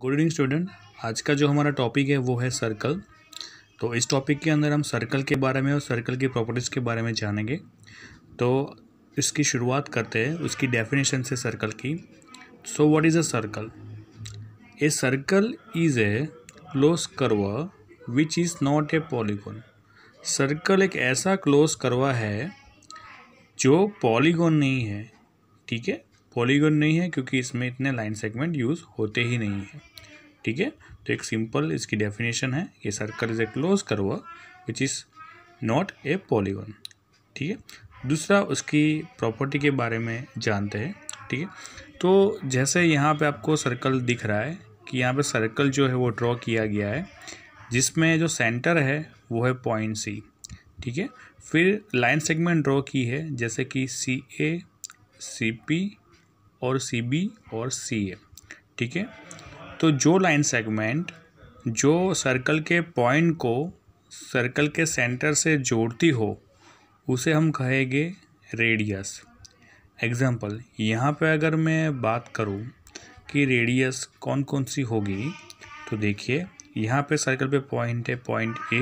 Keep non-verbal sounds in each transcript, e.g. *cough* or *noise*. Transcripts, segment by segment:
good evening student आज का जो हमारा टॉपिक है वो है सर्कल तो इस टॉपिक के अंदर हम सर्कल के बारे में और सर्कल की प्रॉपर्टीज़ के बारे में जानेंगे तो इसकी शुरुआत करते हैं उसकी डेफिनेशन से सर्कल की so what is a circle a circle is a close curve which is not a polygon circle एक ऐसा क्लोज करवा है जो पॉलीगोन नहीं है ठीक है पॉलीगन नहीं है क्योंकि इसमें इतने लाइन सेगमेंट यूज़ होते ही नहीं है ठीक है तो एक सिंपल इसकी डेफिनेशन है ये circle is a close curve which is not a polygon ठीक है दूसरा उसकी प्रॉपर्टी के बारे में जानते हैं ठीक है तो जैसे यहाँ पे आपको सर्कल दिख रहा है कि यहाँ पे सर्कल जो है वो ड्रॉ किया गया है जिसमें जो सेंटर है वो है पॉइंट सी ठीक है फिर लाइन सेगमेंट ड्रॉ की है जैसे कि सी ए सी पी और सी बी और सी ए ठीक है तो जो लाइन सेगमेंट जो सर्कल के पॉइंट को सर्कल के सेंटर से जोड़ती हो उसे हम कहेंगे रेडियस एग्ज़ाम्पल यहाँ पे अगर मैं बात करूँ कि रेडियस कौन कौन सी होगी तो देखिए यहाँ पे सर्कल पे पॉइंट है पॉइंट ए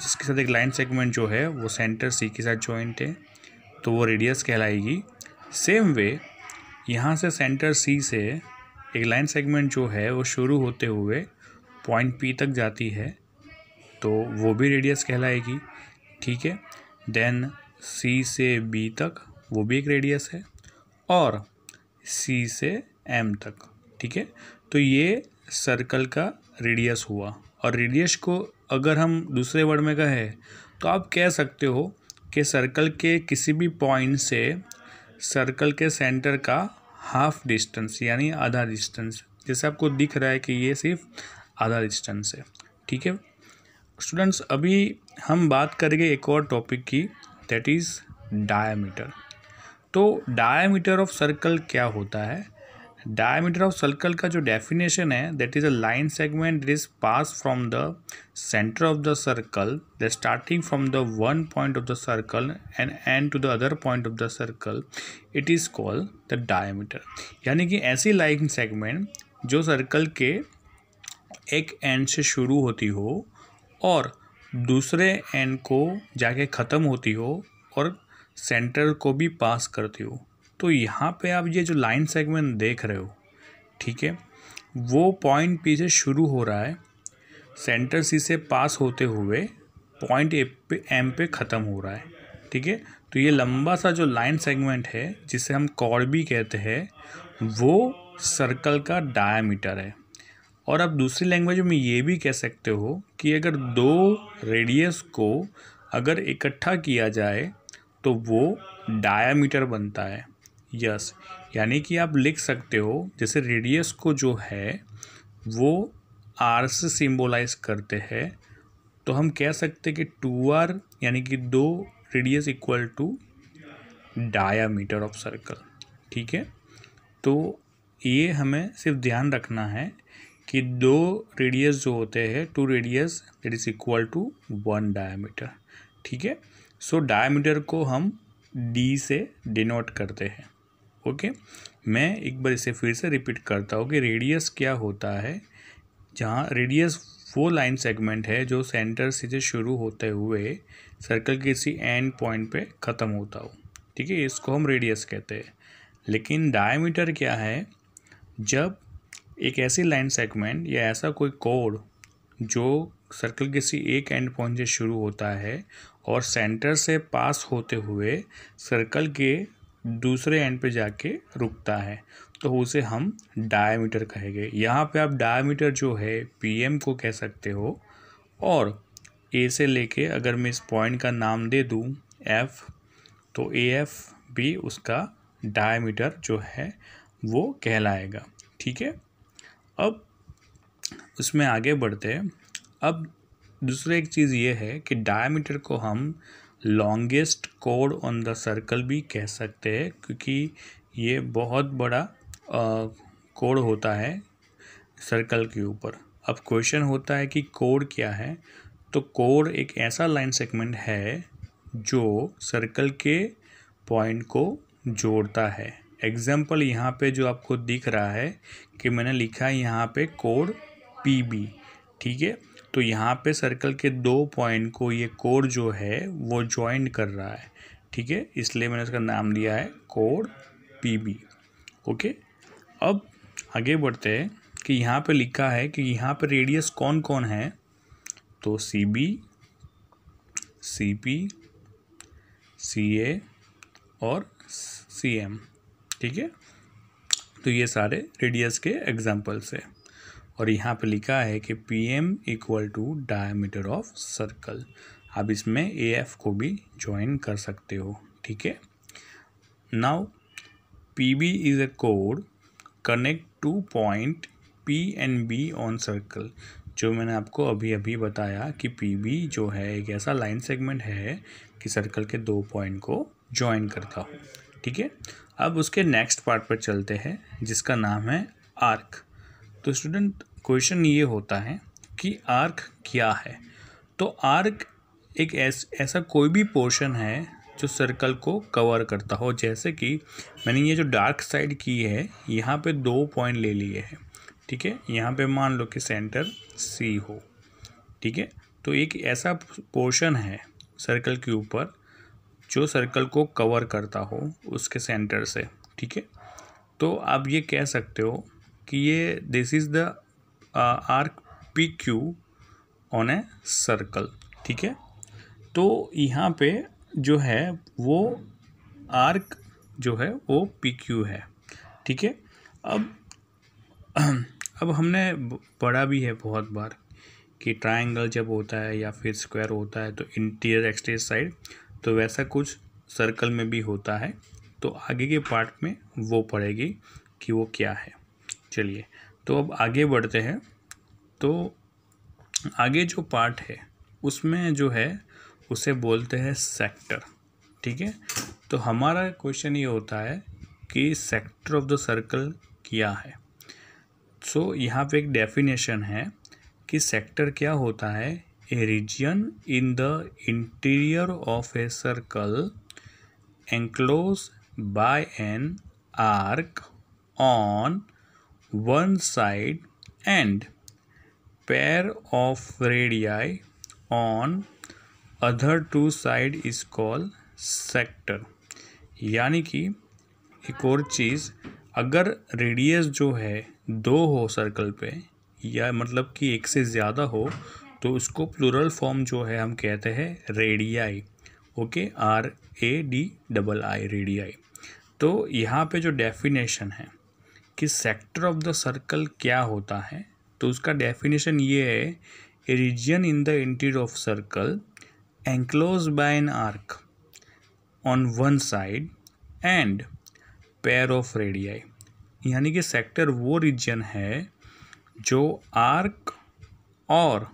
जिसके साथ एक लाइन सेगमेंट जो है वो सेंटर सी के साथ जॉइंट है तो वो रेडियस कहलाएगी सेम वे यहाँ से सेंटर सी से एक लाइन सेगमेंट जो है वो शुरू होते हुए पॉइंट पी तक जाती है तो वो भी रेडियस कहलाएगी ठीक है देन सी से बी तक वो भी एक रेडियस है और सी से एम तक ठीक है तो ये सर्कल का रेडियस हुआ और रेडियस को अगर हम दूसरे वर्ड में कहें तो आप कह सकते हो कि सर्कल के किसी भी पॉइंट से सर्कल के सेंटर का हाफ डिस्टेंस यानी आधा डिस्टेंस जैसे आपको दिख रहा है कि ये सिर्फ आधा डिस्टेंस है ठीक है स्टूडेंट्स अभी हम बात करेंगे एक और टॉपिक की दैट इज़ डायमीटर तो डायमीटर ऑफ सर्कल क्या होता है डायमीटर ऑफ सर्कल का जो डेफिनेशन है that is a line segment is pass from the centre of the circle the starting from the one point of the circle and end to the other point of the circle it is called the diameter यानी कि ऐसी line segment जो circle के एक and से शुरू होती हो और दूसरे एंड को जाके ख़त्म होती हो और सेंटर को भी पास करती हो तो यहाँ पे आप ये जो लाइन सेगमेंट देख रहे हो ठीक है वो पॉइंट पी से शुरू हो रहा है सेंटर सी से पास होते हुए पॉइंट ए पे एम पे ख़त्म हो रहा है ठीक है तो ये लंबा सा जो लाइन सेगमेंट है जिसे हम भी कहते हैं वो सर्कल का डायमीटर है और आप दूसरी लैंग्वेज में ये भी कह सकते हो कि अगर दो रेडियस को अगर इकट्ठा किया जाए तो वो डायमीटर बनता है यस यानी कि आप लिख सकते हो जैसे रेडियस को जो है वो आर से सिम्बोलाइज करते हैं तो हम कह सकते हैं कि टू आर यानी कि दो radius equal to diameter of circle ठीक है तो ये हमें सिर्फ ध्यान रखना है कि दो रेडियस जो होते हैं two radius it is equal to one diameter ठीक है सो डायामीटर को हम डी से डिनोट करते हैं ओके मैं एक बार इसे फिर से रिपीट करता हूँ कि रेडियस क्या होता है जहाँ रेडियस वो लाइन सेगमेंट है जो सेंटर से शुरू होते हुए सर्कल के किसी एंड पॉइंट पे ख़त्म होता हो ठीक है इसको हम रेडियस कहते हैं लेकिन डायमीटर क्या है जब एक ऐसी लाइन सेगमेंट या ऐसा कोई कोड जो सर्कल किसी एक एंड पॉइंट से शुरू होता है और सेंटर से पास होते हुए सर्कल के दूसरे एंड पे जाके रुकता है तो उसे हम डायमीटर कहेंगे यहाँ पे आप डायमीटर जो है पीएम को कह सकते हो और ए से लेके अगर मैं इस पॉइंट का नाम दे दूँ एफ़ तो ए एफ़ भी उसका डायमीटर जो है वो कहलाएगा ठीक है अब उसमें आगे बढ़ते हैं अब दूसरी एक चीज़ ये है कि डायमीटर को हम लॉन्गेस्ट कोड ऑन द सर्कल भी कह सकते हैं क्योंकि ये बहुत बड़ा कोड होता है सर्कल के ऊपर अब क्वेश्चन होता है कि कोड क्या है तो कोड एक ऐसा लाइन सेगमेंट है जो सर्कल के पॉइंट को जोड़ता है एग्जाम्पल यहाँ पे जो आपको दिख रहा है कि मैंने लिखा है यहाँ पे कोड पी बी ठीक है तो यहाँ पे सर्कल के दो पॉइंट को ये कोर जो है वो ज्वाइंट कर रहा है ठीक है इसलिए मैंने इसका नाम दिया है कोर बी ओके अब आगे बढ़ते हैं कि यहाँ पे लिखा है कि यहाँ पे रेडियस कौन कौन है तो C B C P C ए और सी एम ठीक है तो ये सारे रेडियस के एग्जाम्पल्स है और यहाँ पे लिखा है कि P M equal to diameter of circle आप इसमें ए एफ को भी ज्वाइन कर सकते हो ठीक है now P B is a कोड connect to point P and B on circle जो मैंने आपको अभी अभी बताया कि पी बी जो है एक ऐसा लाइन सेगमेंट है कि सर्कल के दो पॉइंट को ज्वाइन करता हो ठीक है अब उसके नेक्स्ट पार्ट पर चलते हैं जिसका नाम है आर्क तो स्टूडेंट क्वेश्चन ये होता है कि आर्क क्या है तो आर्क एक ऐस, ऐसा कोई भी पोर्शन है जो सर्कल को कवर करता हो जैसे कि मैंने ये जो डार्क साइड की है यहाँ पे दो पॉइंट ले लिए हैं ठीक है यहाँ पे मान लो कि सेंटर सी हो ठीक है तो एक ऐसा पोर्शन है सर्कल के ऊपर जो सर्कल को कवर करता हो उसके सेंटर से ठीक है तो आप ये कह सकते हो कि ये this is the arc P Q on a circle ठीक है तो यहाँ पे जो है वो आर्क जो है वो पी क्यू है ठीक है अब *clears throat* अब हमने पढ़ा भी है बहुत बार कि ट्रायंगल जब होता है या फिर स्क्वायर होता है तो इंटीरियर एक्सटीरियर साइड तो वैसा कुछ सर्कल में भी होता है तो आगे के पार्ट में वो पड़ेगी कि वो क्या है चलिए तो अब आगे बढ़ते हैं तो आगे जो पार्ट है उसमें जो है उसे बोलते हैं सेक्टर ठीक है तो हमारा क्वेश्चन ये होता है कि सेक्टर ऑफ द सर्कल क्या है सो so, यहाँ पे एक डेफिनेशन है कि सेक्टर क्या होता है a region in the interior of a circle enclose by an arc on one side and pair of radii on other two side is called sector यानी कि एक और चीज़ अगर रेडियस जो है दो हो सर्कल पे या मतलब कि एक से ज़्यादा हो तो उसको प्लूरल फॉर्म जो है हम कहते हैं radii okay R A D double I radii तो यहाँ पे जो डेफिनेशन है कि सेक्टर ऑफ द सर्कल क्या होता है तो उसका डेफिनेशन ये है a region in the interior of circle enclose by an arc on one side and pair of radii यानी कि सेक्टर वो रीजन है जो आर्क और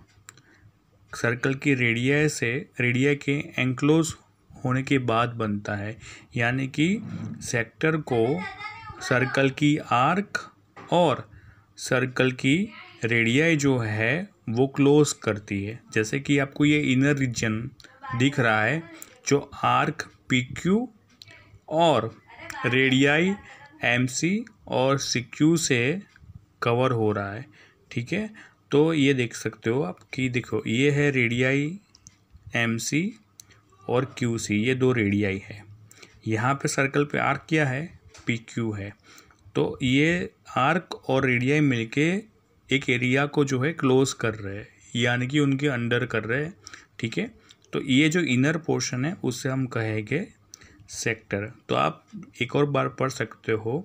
सर्कल की रेडियाई से रेडियाई के एंक्लोज होने के बाद बनता है यानी कि सेक्टर को सर्कल की आर्क और सर्कल की रेडियाई जो है वो क्लोज करती है जैसे कि आपको ये इनर रीजन दिख रहा है जो आर्क पी क्यू और रेडियाई एम सी और सी क्यू से कवर हो रहा है ठीक है तो ये देख सकते हो आप कि देखो ये है रेडियाई एम सी और क्यू सी ये दो रेडियाई है यहाँ पे सर्कल पे आर्क किया है पी क्यू है तो ये आर्क और रेडियाई मिलके एक एरिया को जो है क्लोज कर रहे हैं यानी कि उनके अंडर कर रहे हैं ठीक है तो ये जो इनर पोर्शन है उसे हम कहेंगे सेक्टर तो आप एक और बार पढ़ सकते हो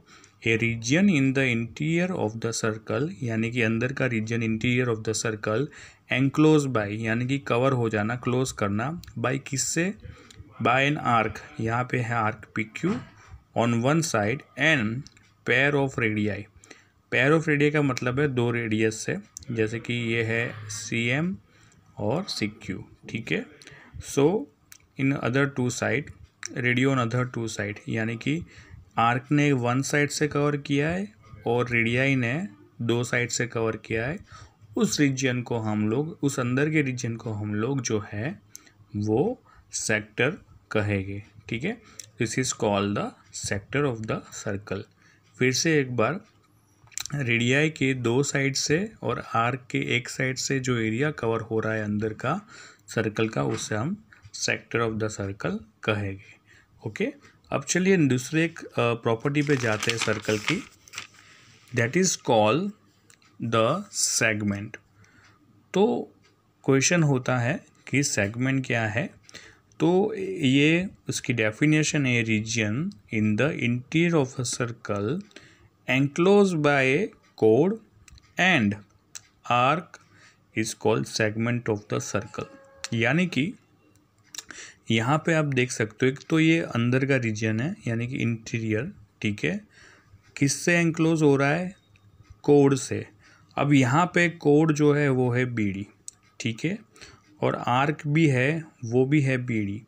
a region in the interior of the circle यानी कि अंदर का region interior of the circle enclose by यानी कि कवर हो जाना क्लोज करना बाय किससे बाय एन आर्क यहाँ पे है arc P Q on one side and pair of radii pair of radii का मतलब है दो रेडियस से जैसे कि ये है सी एम और सी क्यू ठीक है so in other two side radii on other two side यानी कि आर्क ने वन साइड से कवर किया है और रेडियाई ने दो साइड से कवर किया है उस रीजन को हम लोग उस अंदर के रीजन को हम लोग जो है वो सेक्टर कहेंगे ठीक है this is called the sector of the circle फिर से एक बार रेडियाई के दो साइड से और आर्क के एक साइड से जो एरिया कवर हो रहा है अंदर का सर्कल का उसे हम सेक्टर ऑफ द सर्कल कहेंगे ओके अब चलिए दूसरे एक प्रॉपर्टी पे जाते हैं सर्कल की that is call the segment तो क्वेश्चन होता है कि सेगमेंट क्या है तो ये उसकी डेफिनेशन है region in the interior of a circle enclose by कोड and arc is called segment of the circle यानी कि यहाँ पे आप देख सकते हो एक तो ये अंदर का रीजन है यानी कि इंटीरियर ठीक है किससे एंक्लोज हो रहा है कोड से अब यहाँ पे कोड जो है वो है बीडी ठीक है और आर्क भी है वो भी है बीड़ी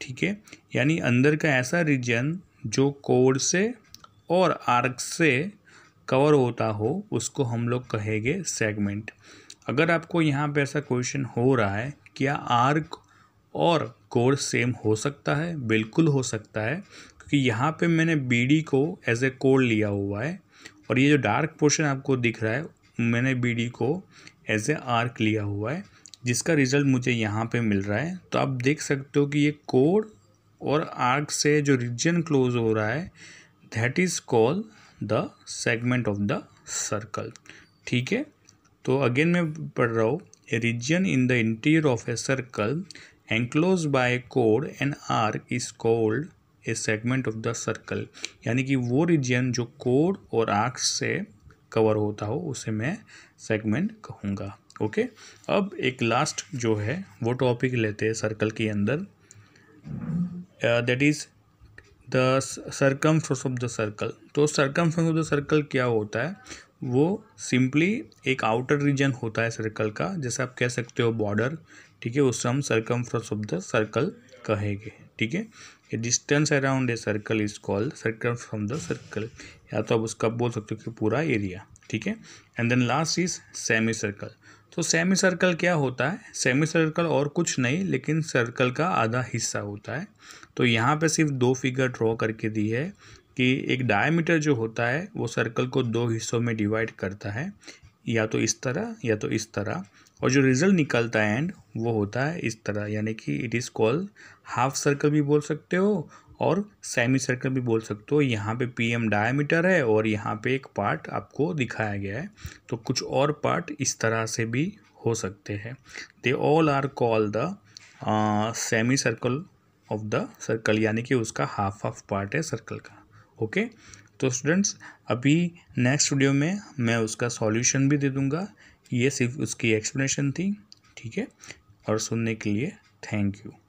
ठीक है यानी अंदर का ऐसा रीजन जो कोड से और आर्क से कवर होता हो उसको हम लोग कहेंगे सेगमेंट अगर आपको यहाँ पे ऐसा क्वेश्चन हो रहा है क्या आर्क और कोर सेम हो सकता है बिल्कुल हो सकता है क्योंकि यहाँ पे मैंने बी को एज ए कोर लिया हुआ है और ये जो डार्क पोर्शन आपको दिख रहा है मैंने बी को एज ए आर्क लिया हुआ है जिसका रिज़ल्ट मुझे यहाँ पे मिल रहा है तो आप देख सकते हो कि ये कोड और आर्क से जो रीजन क्लोज हो रहा है that is call the segment of the circle ठीक है तो अगेन मैं पढ़ रहा हूँ a region in the interior of a circle enclose by कोड and arc is called a segment of the circle यानी कि वो रीजन जो कोड और आर्क से कवर होता हो उसे मैं सेगमेंट कहूँगा ओके अब एक लास्ट जो है वो टॉपिक लेते हैं सर्कल के अंदर that is the circumference of the circle तो सर्कम ऑफ द सर्कल क्या होता है वो सिंपली एक आउटर रीजन होता है सर्कल का जैसे आप कह सकते हो बॉर्डर ठीक है उससे हम सर्कम ऑफ द सर्कल कहेंगे ठीक है a distance around a circle is called circumference the circle या तो आप उसका बोल सकते हो कि पूरा एरिया ठीक है and then last is semicircle तो सेमी सर्कल क्या होता है सेमी सर्कल और कुछ नहीं लेकिन सर्कल का आधा हिस्सा होता है तो यहाँ पे सिर्फ दो फिगर ड्रॉ करके दी है कि एक डायमीटर जो होता है वो सर्कल को दो हिस्सों में डिवाइड करता है या तो इस तरह या तो इस तरह और जो रिजल्ट निकलता है एंड वो होता है इस तरह यानी कि it is called half circle भी बोल सकते हो और सेमी सर्कल भी बोल सकते हो यहाँ पे पीएम डायमीटर है और यहाँ पे एक पार्ट आपको दिखाया गया है तो कुछ और पार्ट इस तरह से भी हो सकते हैं they all are call the semicircle of the circle यानी कि उसका हाफ हाफ पार्ट है सर्कल का ओके तो स्टूडेंट्स अभी नेक्स्ट वीडियो में मैं उसका सॉल्यूशन भी दे दूँगा ये सिर्फ उसकी एक्सप्लेनेशन थी ठीक है और सुनने के लिए थैंक यू